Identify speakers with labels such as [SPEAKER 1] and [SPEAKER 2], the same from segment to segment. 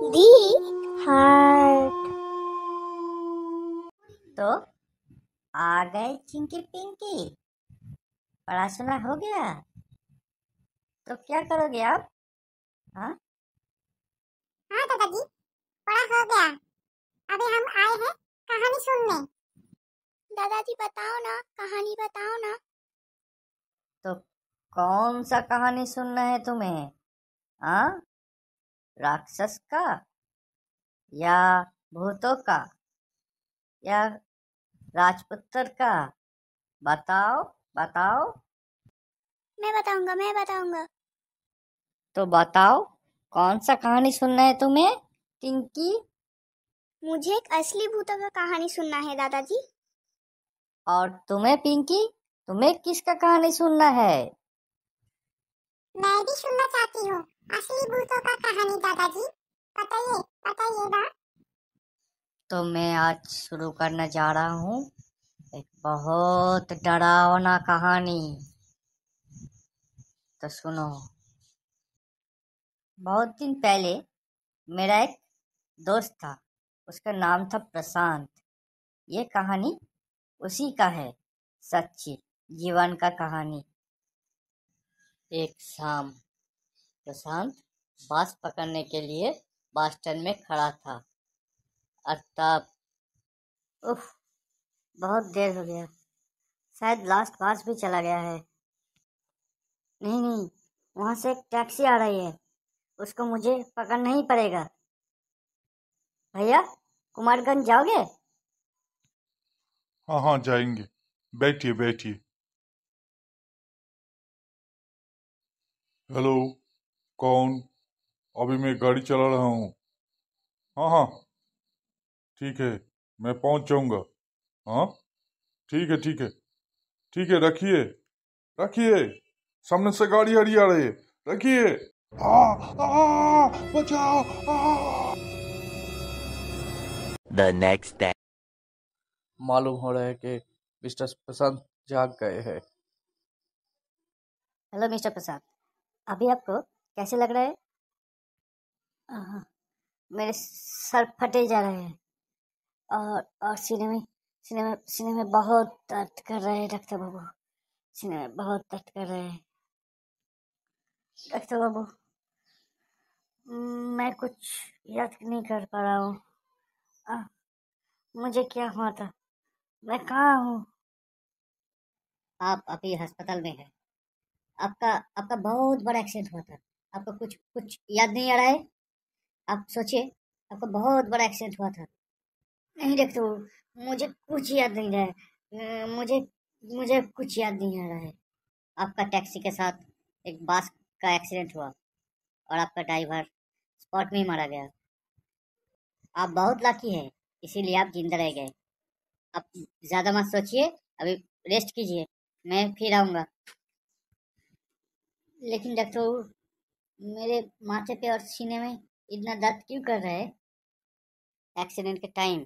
[SPEAKER 1] the heart. तो आ गए चिंकी पिंकी पढ़ा सुना हो गया तो क्या करोगे आप हाँ हाँ दादाजी पढ़ा हो गया अभी हम आए हैं कहानी सुनने दादाजी बताओ ना कहानी बताओ ना तो कौन सा कहानी सुनना है तुम्हें हाँ राक्षस का या भूतों का या राजपुत्र का बताओ बताओ मैं बताऊंगा मैं बताऊंगा तो बताओ कौन सा कहानी सुनना है तुम्हें टिंकी मुझे एक असली भूतों का कहानी सुनना है दादाजी और तुम्हें पिंकी तुम्हें किसका कहानी सुनना है मैं भी सुनना चाहती हूँ असली भूतों का कहानी दादाजी बताइए बताइएगा तो मैं आज शुरू करने जा रहा हूँ एक बहुत डरावना कहानी तो सुनो बहुत दिन पहले मेरा एक दोस्त था उसका नाम था प्रशांत ये कहानी उसी का है सच्ची जीवन का कहानी एक शाम प्रशांत बांस पकड़ने के लिए बस स्टैंड में खड़ा था अत्ताब उफ बहुत देर हो गया शायद लास्ट बस भी चला गया है नहीं नहीं वहाँ से एक टैक्सी आ रही है उसको मुझे पकड़ना ही पड़ेगा भैया कुमारगंज जाओगे हाँ हाँ जाएंगे बैठिए बैठिए हेलो कौन अभी मैं गाड़ी चला रहा हूँ हाँ हाँ ठीक है मैं पहुँच जाऊँगा हाँ ठीक है ठीक है ठीक है रखिए रखिए सामने से गाड़ी हरी आ रही है रखिए बचाओ द नेक्स्ट डे मालूम हो रहा है कि मिस्टर प्रशांत जाग गए हैं हेलो मिस्टर प्रसाद अभी आपको कैसे लग रहा है आ, मेरे सर फटे जा रहे हैं और और सीने में सीने में सीने में बहुत दर्द कर रहे हैं डॉक्टर बाबू सीने में बहुत दर्द कर रहे हैं डॉक्टर बाबू मैं कुछ याद नहीं कर पा रहा हूँ मुझे क्या हुआ था मैं कहाँ हूँ आप अभी अस्पताल में हैं आपका आपका बहुत बड़ा एक्सीडेंट हुआ था आपको कुछ कुछ याद नहीं आ रहा है आप सोचिए आपका बहुत बड़ा एक्सीडेंट हुआ था नहीं देखते मुझे कुछ याद नहीं रहा है मुझे मुझे कुछ याद नहीं आ रहा है आपका टैक्सी के साथ एक बस का एक्सीडेंट हुआ और आपका ड्राइवर स्पॉट में ही मारा गया आप बहुत लाकी हैं इसीलिए आप जिंदा रह गए आप ज़्यादा मत सोचिए अभी रेस्ट कीजिए मैं फिर आऊँगा लेकिन डॉक्टर मेरे माथे पे और सीने में इतना दर्द क्यों कर रहे है एक्सीडेंट के टाइम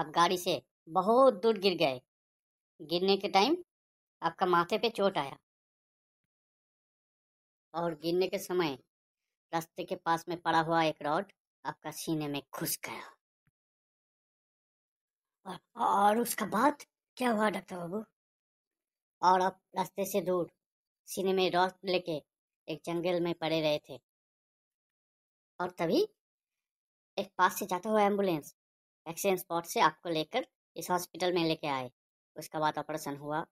[SPEAKER 1] आप गाड़ी से बहुत दूर गिर गए गिरने के टाइम आपका माथे पे चोट आया और गिरने के समय रास्ते के पास में पड़ा हुआ एक रॉड आपका सीने में घुस गया और, और उसका बाद क्या हुआ डॉक्टर बाबू और आप रास्ते से दूर सीने में रॉड लेके एक जंगल में पड़े रहे थे और तभी एक पास से जाता हुआ एम्बुलेंस एक्सीडेंट स्पॉट से आपको लेकर इस हॉस्पिटल में लेके आए उसके बाद ऑपरेशन हुआ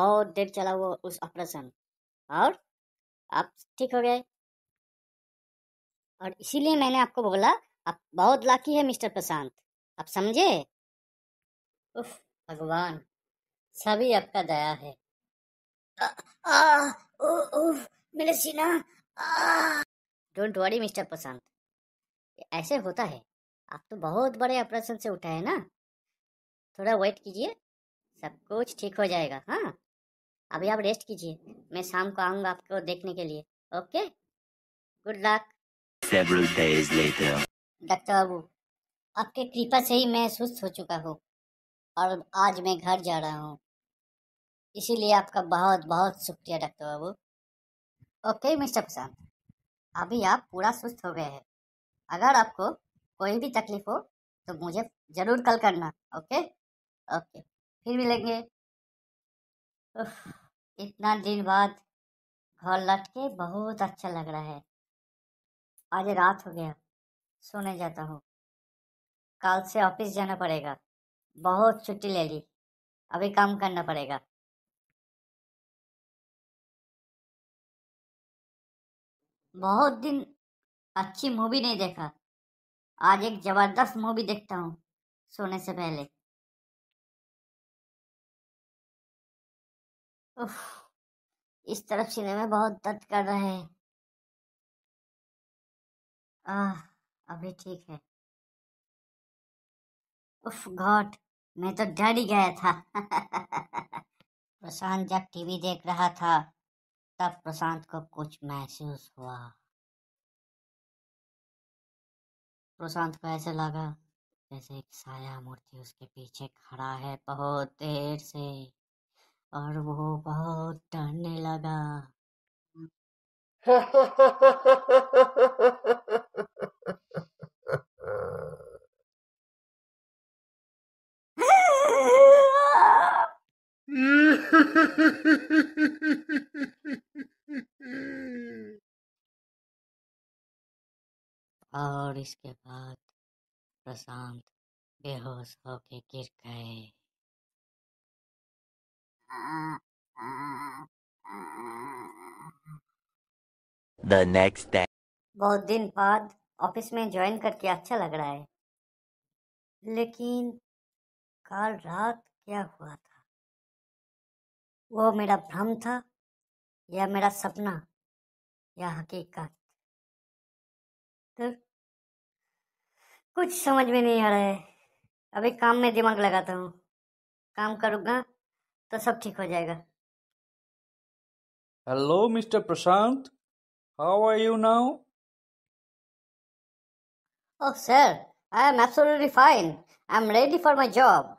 [SPEAKER 1] बहुत देर चला हुआ उस ऑपरेशन और आप ठीक हो गए और इसीलिए मैंने आपको बोला आप बहुत लाकी है मिस्टर प्रशांत आप समझे उफ भगवान सभी आपका दया है मेरे सीना डोंट वरी मिस्टर प्रशांत ऐसे होता है आप तो बहुत बड़े ऑपरेशन से उठा है ना थोड़ा वेट कीजिए सब कुछ ठीक हो जाएगा हाँ अभी आप रेस्ट कीजिए मैं शाम को आऊंगा आपको देखने के लिए ओके गुड लक डॉक्टर बाबू आपके कृपा से ही मैं सुस्त हो चुका हूँ और आज मैं घर जा रहा हूँ इसीलिए आपका बहुत बहुत शुक्रिया डॉक्टर बाबू ओके मिस्टर प्रशांत अभी आप पूरा सुस्त हो गए हैं अगर आपको कोई भी तकलीफ हो तो मुझे ज़रूर कल करना ओके ओके फिर मिलेंगे इतना दिन बाद घर लट के बहुत अच्छा लग रहा है आज रात हो गया सोने जाता हूँ कल से ऑफिस जाना पड़ेगा बहुत छुट्टी ले ली अभी काम करना पड़ेगा बहुत दिन अच्छी मूवी नहीं देखा आज एक जबरदस्त मूवी देखता हूँ सोने से पहले उफ, इस तरफ सीने में बहुत दर्द कर रहे हैं अभी ठीक है उफ गॉड मैं तो डर ही गया था प्रशांत जब टीवी देख रहा था तब प्रशांत को कुछ महसूस हुआ प्रशांत को ऐसे लगा जैसे एक साया मूर्ति उसके पीछे खड़ा है बहुत देर से और वो बहुत डरने लगा बारिश के बाद प्रशांत बेहोश होके गिर गए The next day. बहुत दिन बाद ऑफिस में ज्वाइन करके अच्छा लग रहा है लेकिन कल रात क्या हुआ था वो मेरा भ्रम था या मेरा सपना या हकीकत तो कुछ समझ में नहीं आ रहा है अभी काम में दिमाग लगाता हूँ काम करूँगा तो सब ठीक हो जाएगा hello mister Prashant how are you now oh sir I am absolutely fine I am ready for my job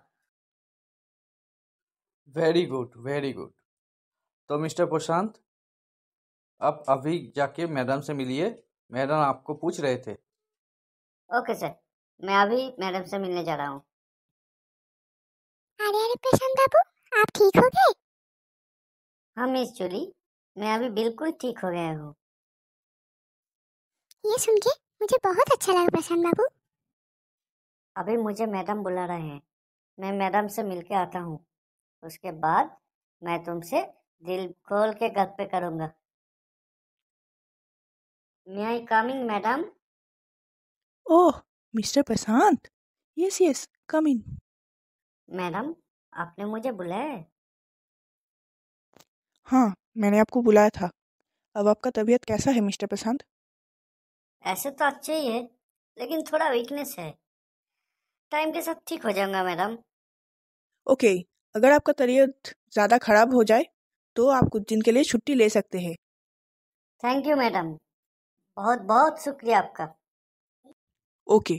[SPEAKER 1] very good very good तो मिस्टर प्रशांत आप अभी जाके मैडम से मिलिए मैडम आपको पूछ रहे थे ओके सर मैं अभी मैडम से मिलने जा रहा हूँ अरे अरे प्रशांत बाबू आप ठीक हो गए हाँ मिस जूली मैं अभी बिल्कुल ठीक हो गया हूँ ये सुन के मुझे बहुत अच्छा लगा प्रशांत बाबू अभी मुझे मैडम बुला रहे हैं मैं मैडम से मिल के आता हूँ उसके बाद मैं तुमसे दिल खोल के गप्पे करूंगा मैं I coming madam oh mister Prashant yes yes come in madam आपने मुझे बुलाया है हाँ मैंने आपको बुलाया था अब आपका तबीयत कैसा है मिस्टर प्रशांत ऐसे तो अच्छे ही है लेकिन थोड़ा वीकनेस है टाइम के साथ ठीक हो जाऊंगा मैडम ओके अगर आपका तबीयत ज़्यादा खराब हो जाए तो आप कुछ दिन के लिए छुट्टी ले सकते हैं थैंक यू मैडम बहुत बहुत शुक्रिया आपका ओके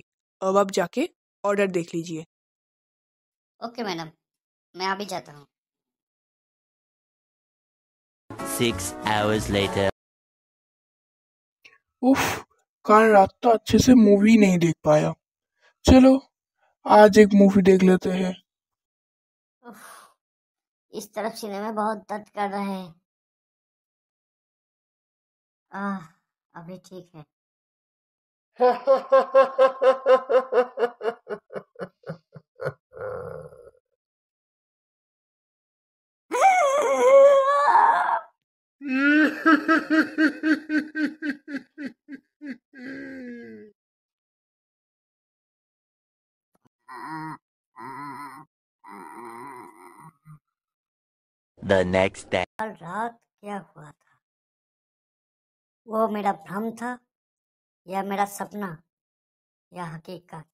[SPEAKER 1] अब आप जाके ऑर्डर देख लीजिए ओके मैडम मैं अभी जाता हूँ उफ कल रात तो अच्छे से मूवी नहीं देख पाया चलो आज एक मूवी देख लेते हैं इस तरफ सिनेमा बहुत दर्द कर रहे हैं आह अभी ठीक है The next day. कल रात क्या हुआ था वो मेरा भ्रम था यह मेरा सपना या हकीकत